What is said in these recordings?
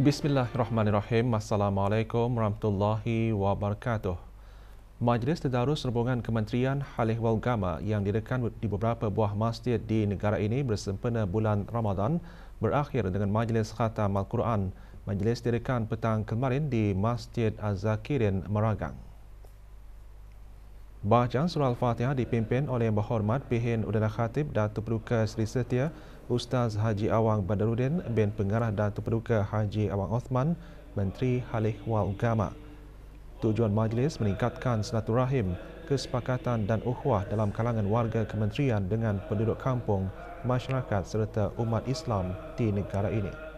Bismillahirrahmanirrahim. Assalamualaikum warahmatullahi wabarakatuh. Majlis Tedarus Rebungan Kementerian Halih Wal Gama yang didekan di beberapa buah masjid di negara ini bersempena bulan Ramadan berakhir dengan Majlis Khatam Al-Quran. Majlis didekan petang kemarin di Masjid Az-Zakirin, Meragang. Bacaan Surah Al-Fatihah dipimpin oleh yang berhormat Pihin Udara Khatib Datuk Peruka Sri Setia Ustaz Haji Awang Badarudin bin Pengarah dan Terpeduka Haji Awang Osman, Menteri Halih Wal Ugama. Tujuan majlis meningkatkan silaturahim, kesepakatan dan ukhwah dalam kalangan warga kementerian dengan penduduk kampung, masyarakat serta umat Islam di negara ini.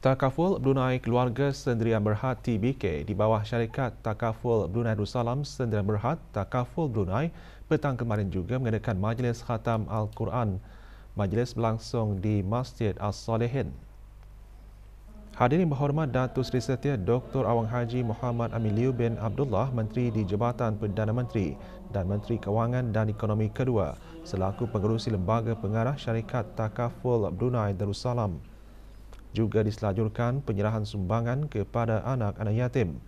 Takaful Brunei Keluarga Sendirian Berhad TBK di bawah syarikat Takaful Brunei Darussalam sendiri Berhad Takaful Brunei petang kemarin juga mengadakan majlis khatam Al-Quran. Majlis berlangsung di Masjid As-Salihin. Hadirin berhormat Datuk Seri Setia Dr. Awang Haji Muhammad Amilio bin Abdullah Menteri di Jabatan Perdana Menteri dan Menteri Kewangan dan Ekonomi Kedua selaku pengurusi Lembaga Pengarah Syarikat Takaful Brunei Darussalam juga diselajurkan penyerahan sumbangan kepada anak-anak yatim.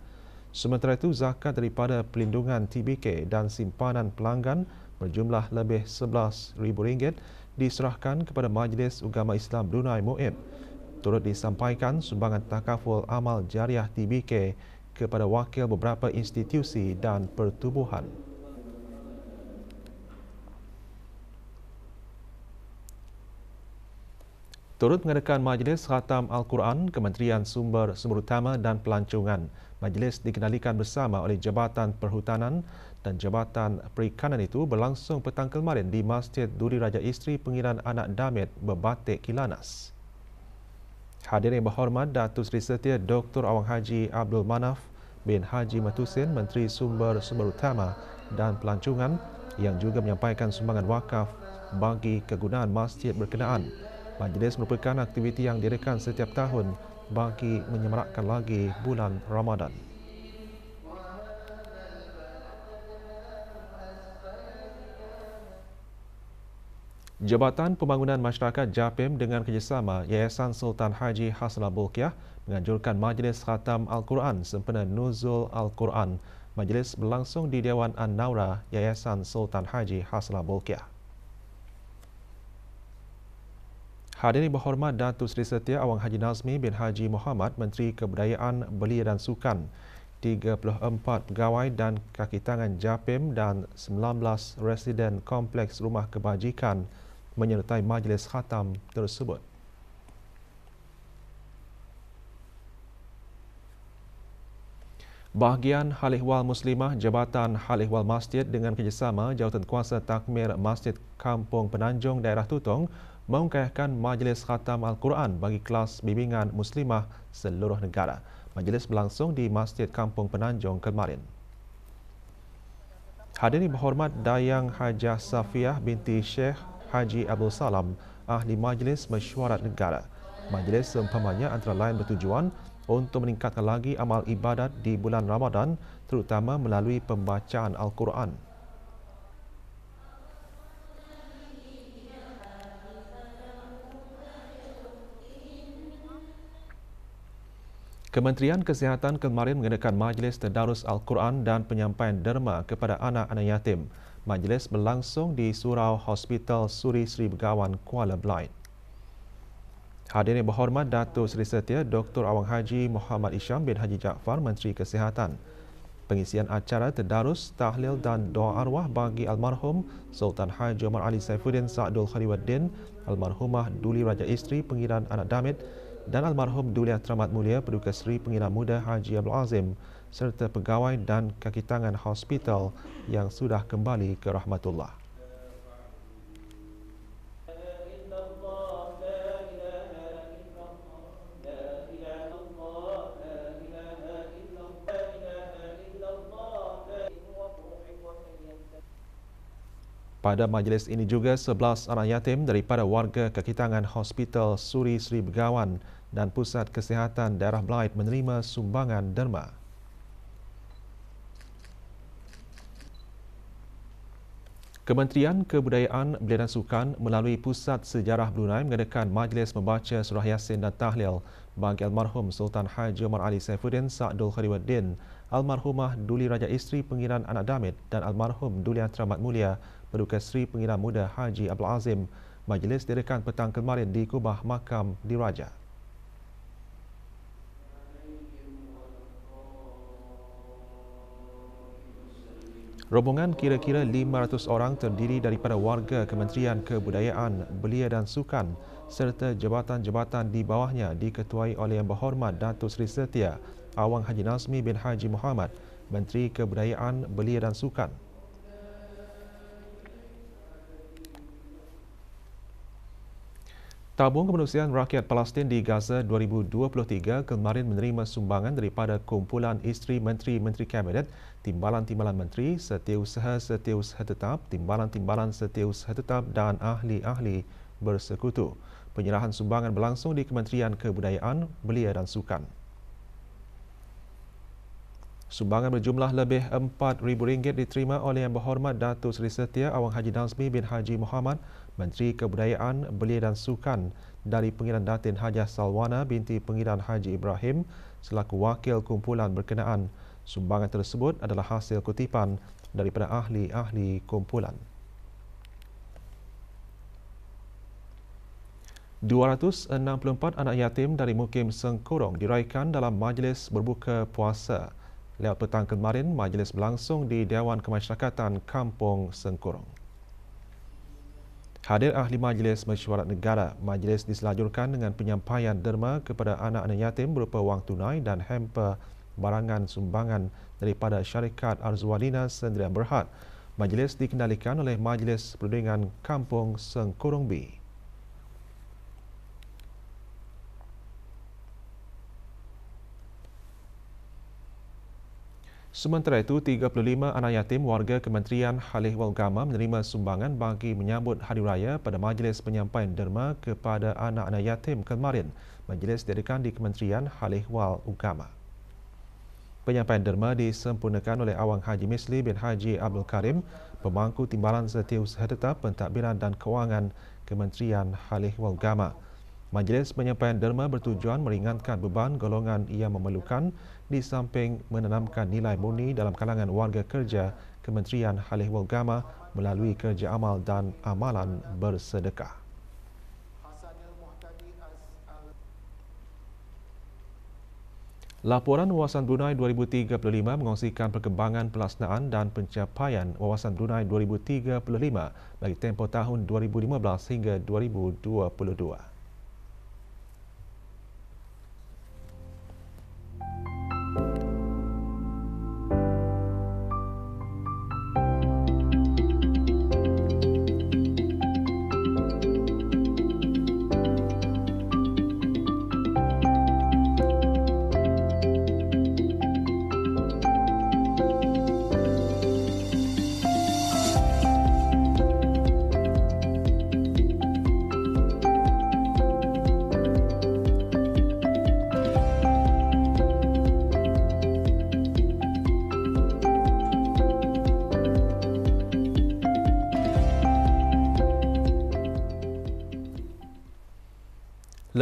Sementara itu, zakat daripada pelindungan TBK dan simpanan pelanggan berjumlah lebih rm ringgit diserahkan kepada Majlis Ugama Islam Brunei Muib. Turut disampaikan sumbangan takaful amal jariah TBK kepada wakil beberapa institusi dan pertubuhan. Turut mengadakan majlis khatam Al-Quran, Kementerian Sumber Sumber Utama dan Pelancongan. Majlis dikenalikan bersama oleh Jabatan Perhutanan dan Jabatan Perikanan itu berlangsung petang kemarin di Masjid Duri Raja Isteri Pengiran Anak Damit Berbatik Kilanas. Hadirin yang berhormat Datuk Seri Setia Dr. Awang Haji Abdul Manaf bin Haji Matusin, Menteri Sumber Sumber Utama dan Pelancongan yang juga menyampaikan sumbangan wakaf bagi kegunaan masjid berkenaan. Majlis merupakan aktiviti yang direkan setiap tahun bagi menyemarakkan lagi bulan Ramadan. Jabatan Pembangunan Masyarakat JAPIM dengan kerjasama Yayasan Sultan Haji Hasanah Bolkiah menganjurkan Majlis Khatam Al-Quran sempena Nuzul Al-Quran. Majlis berlangsung di Dewan An-Naura Yayasan Sultan Haji Hasanah Bolkiah. Hadirin berhormat Datuk Seri Setia Awang Haji Nazmi bin Haji Muhammad, Menteri Kebudayaan, Belia dan Sukan, 34 pegawai dan kaki tangan JAPIM dan 19 residen Kompleks Rumah Kebajikan menyertai majlis khatam tersebut. Bahagian Hal Muslimah Jabatan Hal Masjid dengan kerjasama Jawatan Kuasa Takmir Masjid Kampung Penanjung Daerah Tutong mengkayakan majlis khatam Al-Quran bagi kelas bimbingan muslimah seluruh negara. Majlis berlangsung di Masjid Kampung Penanjung kemarin. Hadirin berhormat Dayang Hajah Safiyah binti Sheikh Haji Abdul Salam, Ahli Majlis Mesyuarat Negara. Majlis sempamanya antara lain bertujuan untuk meningkatkan lagi amal ibadat di bulan Ramadan terutama melalui pembacaan Al-Quran. Kementerian Kesihatan kemarin mengadakan majlis tadarus Al-Quran dan penyampaian derma kepada anak-anak yatim. Majlis berlangsung di Surau Hospital Suri Sri Begawan, Kuala Belait. Hadirin yang berhormat Datuk Seri Setia Dr. Awang Haji Muhammad Isham bin Haji Jaafar Menteri Kesihatan. Pengisian acara tadarus tahlil dan doa arwah bagi almarhum Sultan Haji Omar Ali Saifuddin Sa'adul Khaliwaddin, almarhumah Duli Raja Isteri Pengiran Anak Damit, dan almarhum Duli Teramat Mulia Perduka Seri Pengilam Muda Haji Abdul Azim serta pegawai dan kakitangan hospital yang sudah kembali ke Rahmatullah. Pada majlis ini juga 11 anak yatim daripada warga kekitangan Hospital Suri Sri Begawan dan Pusat Kesihatan Daerah Blight menerima sumbangan derma. Kementerian Kebudayaan, Belia dan Sukan melalui Pusat Sejarah Brunei mengadakan majlis membaca surah Yasin dan Tahlil bagi almarhum Sultan Haji Omar Ali Saifuddin Sa'dul Khariwaddin almarhumah Duli Raja Isteri Pengiran Anak Damit dan almarhum Duli Antara Mat Mulia Berduka Seri Pengiran Muda Haji Abdul Azim majlis direkan petang kemarin di Kubah Makam di Raja. Rombongan kira-kira 500 orang terdiri daripada warga Kementerian Kebudayaan, Belia dan Sukan serta jabatan-jabatan di bawahnya diketuai oleh Yang Berhormat Datuk Seri Setia Awang Haji Nazmi bin Haji Muhammad, Menteri Kebudayaan, Belia dan Sukan. Tabung Kemanusiaan Rakyat Palestin di Gaza 2023 kemarin menerima sumbangan daripada kumpulan isteri menteri-menteri kabinet, timbalan-timbalan menteri, setiausaha-setiausaha tetap, timbalan-timbalan setiausaha tetap dan ahli-ahli bersekutu. Penyerahan sumbangan berlangsung di Kementerian Kebudayaan, Belia dan Sukan. Sumbangan berjumlah lebih rm ringgit diterima oleh Yang Berhormat Datuk Seri Setia Awang Haji Dansmi bin Haji Muhammad, Menteri Kebudayaan, Belia dan Sukan dari Pengiran Datin Hajah Salwana binti Pengiran Haji Ibrahim selaku wakil kumpulan berkenaan. Sumbangan tersebut adalah hasil kutipan daripada ahli-ahli kumpulan. 264 anak yatim dari Mukim Sengkurong diraikan dalam majlis berbuka puasa lewat petang kemarin majlis berlangsung di Dewan Kemasyarakatan Kampung Sengkurong. Hadir ahli majlis mesyuarat negara, majlis diselajurkan dengan penyampaian derma kepada anak-anak yatim berupa wang tunai dan hamper barangan sumbangan daripada syarikat Arzualina Sendirian Berhad. Majlis dikendalikan oleh Majlis Perundingan Kampung Sengkurung B. Sementara itu, 35 anak yatim warga Kementerian Halih Walgama menerima sumbangan bagi menyambut Hari Raya pada Majlis Penyampaian Derma kepada anak-anak yatim kemarin. Majlis diadakan di Kementerian Halih Walgama. Penyampaian derma disempurnakan oleh Awang Haji Misli bin Haji Abdul Karim, pemangku timbalan setiausaha tetap pentadbiran dan kewangan Kementerian Halih Walgama. Majlis penyampaian derma bertujuan meringankan beban golongan yang memerlukan di samping menanamkan nilai murni dalam kalangan warga kerja Kementerian Hal Ehwal Agama melalui kerja amal dan amalan bersedekah. Laporan Wawasan Brunei 2035 mengongsikan perkembangan pelaksanaan dan pencapaian Wawasan Brunei 2035 bagi tempoh tahun 2015 hingga 2022.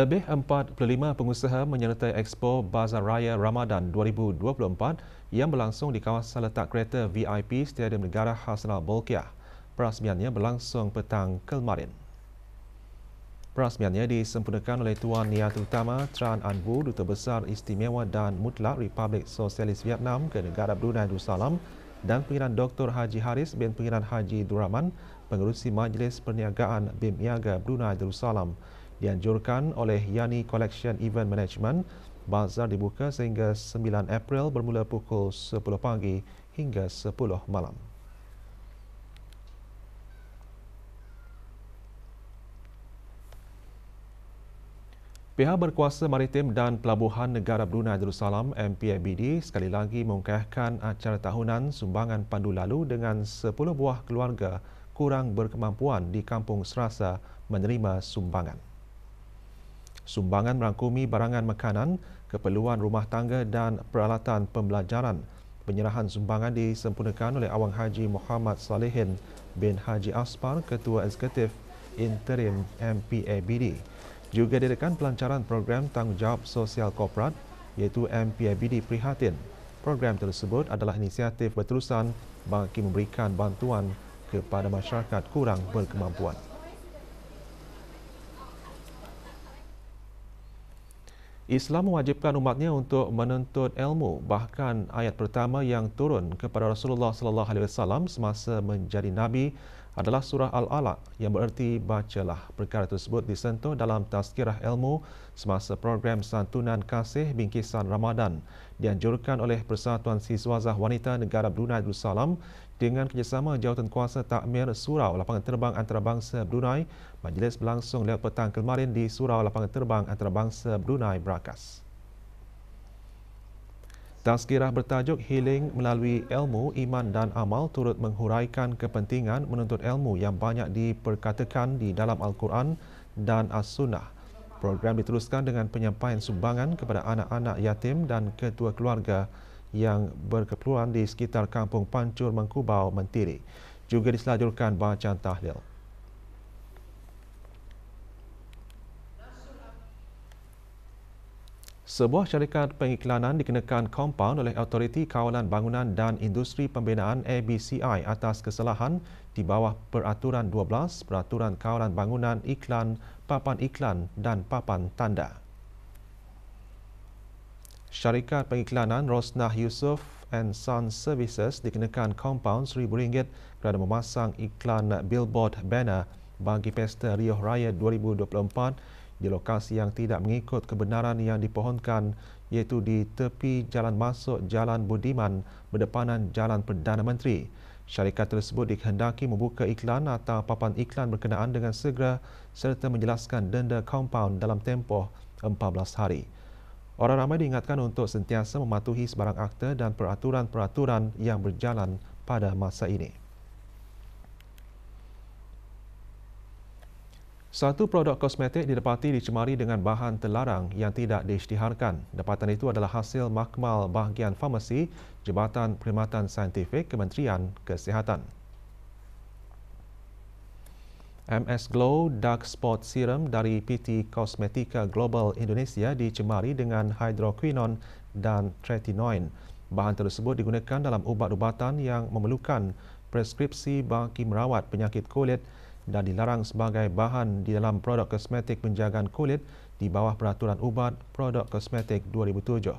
Lebih 45 pengusaha menyertai Expo Bazar Raya Ramadan 2024 yang berlangsung di kawasan letak kereta VIP Stadium Negara Hasanah Bolkiah. Perasmiannya berlangsung petang kemarin. Perasmiannya disempurnakan oleh Tuan Niat Utama Tran Vu, Duta Besar Istimewa dan Mutlak Republik Sosialis Vietnam ke negara Brunei Darussalam dan Pengiran Dr. Haji Haris bin Pengiran Haji Duraman, Pengerusi Majlis Perniagaan BIM Niaga Brunei Darussalam dianjurkan oleh Yani Collection Event Management. Bazar dibuka sehingga 9 April bermula pukul 10 pagi hingga 10 malam. Pihak berkuasa maritim dan pelabuhan negara Brunei Darussalam MPABD sekali lagi mengkayahkan acara tahunan sumbangan pandu lalu dengan 10 buah keluarga kurang berkemampuan di kampung serasa menerima sumbangan. Sumbangan merangkumi barangan makanan, keperluan rumah tangga dan peralatan pembelajaran. Penyerahan sumbangan disempurnakan oleh Awang Haji Muhammad Salehin bin Haji Aspar, Ketua Eksekutif Interim MPABD. Juga diadakan pelancaran program tanggungjawab sosial korporat iaitu MPABD Prihatin. Program tersebut adalah inisiatif berterusan bagi memberikan bantuan kepada masyarakat kurang berkemampuan. Islam mewajibkan umatnya untuk menuntut ilmu. Bahkan ayat pertama yang turun kepada Rasulullah sallallahu alaihi wasallam semasa menjadi nabi adalah surah Al-Alaq yang bermerti bacalah. Perkara tersebut disentuh dalam tazkirah ilmu semasa program santunan kasih bingkisan Ramadan dianjurkan oleh Persatuan Siswazah Wanita Negara Brunei Darussalam dengan kerjasama jawatan kuasa takmir Surau Lapangan Terbang Antarabangsa Brunei. Majlis berlangsung lewat petang kemarin di Surau Lapangan Terbang Antarabangsa Brunei Berakas. Tazkirah bertajuk Healing Melalui Ilmu, Iman dan Amal turut menghuraikan kepentingan menuntut ilmu yang banyak diperkatakan di dalam Al-Quran dan As-Sunnah. Program diteruskan dengan penyampaian sumbangan kepada anak-anak yatim dan ketua keluarga keluarga yang berkeperluan di sekitar kampung Pancur Mengkubau Mentiri juga diselajurkan bacaan tahlil. Sebuah syarikat pengiklanan dikenakan kompaun oleh Autoriti Kawalan Bangunan dan Industri Pembinaan ABCI atas kesalahan di bawah Peraturan 12 Peraturan Kawalan Bangunan Iklan, Papan Iklan dan Papan Tanda syarikat pengiklanan Rosnah Yusof and Son Services dikenakan kompaun RM1,000 kerana memasang iklan billboard banner bagi Pesta Rio Raya 2024 di lokasi yang tidak mengikut kebenaran yang dipohonkan iaitu di tepi jalan masuk Jalan Budiman berdepanan Jalan Perdana Menteri. Syarikat tersebut dikehendaki membuka iklan atau papan iklan berkenaan dengan segera serta menjelaskan denda kompaun dalam tempoh 14 hari. Orang ramai diingatkan untuk sentiasa mematuhi sebarang akta dan peraturan-peraturan yang berjalan pada masa ini. Satu produk kosmetik didapati dicemari dengan bahan terlarang yang tidak diisytiharkan. Dapatan itu adalah hasil makmal bahagian farmasi Jabatan Perkhidmatan Saintifik Kementerian Kesihatan. MS Glow Dark Spot Serum dari PT Kosmetika Global Indonesia dicemari dengan hydroquinone dan tretinoin. Bahan tersebut digunakan dalam ubat-ubatan yang memerlukan preskripsi bagi merawat penyakit kulit dan dilarang sebagai bahan di dalam produk kosmetik penjagaan kulit di bawah peraturan ubat produk kosmetik 2007.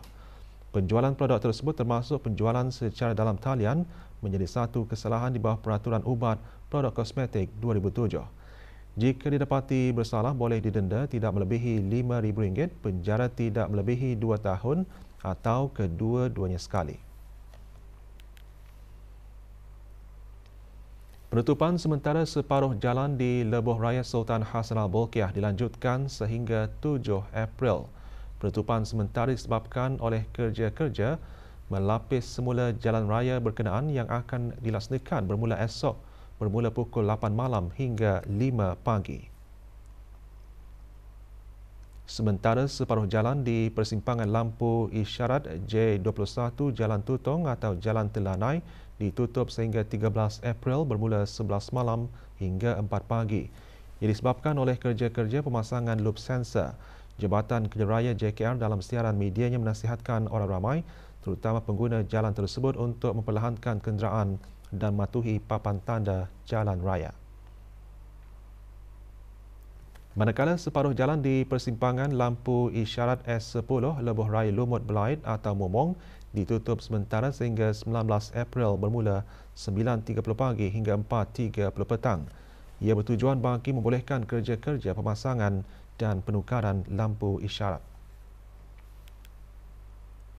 Penjualan produk tersebut termasuk penjualan secara dalam talian menjadi satu kesalahan di bawah peraturan ubat produk kosmetik 2007. Jika didapati bersalah boleh didenda tidak melebihi RM5,000, penjara tidak melebihi 2 tahun atau kedua-duanya sekali. Penutupan sementara separuh jalan di Lebuh Raya Sultan Hassan Al-Bolkiah dilanjutkan sehingga 7 April. Penutupan sementara disebabkan oleh kerja-kerja melapis semula jalan raya berkenaan yang akan dilaksanakan bermula esok bermula pukul 8 malam hingga 5 pagi. Sementara separuh jalan di persimpangan lampu isyarat J21 Jalan Tutong atau Jalan Telanai ditutup sehingga 13 April bermula 11 malam hingga 4 pagi. Ia disebabkan oleh kerja-kerja pemasangan loop sensor. Jabatan Kejeraya JKR dalam siaran medianya menasihatkan orang ramai terutama pengguna jalan tersebut untuk memperlahankan kenderaan dan matuhi papan tanda jalan raya. Manakala separuh jalan di persimpangan lampu isyarat S10 Lebuh Raya Lumut Belait atau Momong ditutup sementara sehingga 19 April bermula 9.30 pagi hingga 4.30 petang. Ia bertujuan bagi membolehkan kerja-kerja pemasangan dan penukaran lampu isyarat.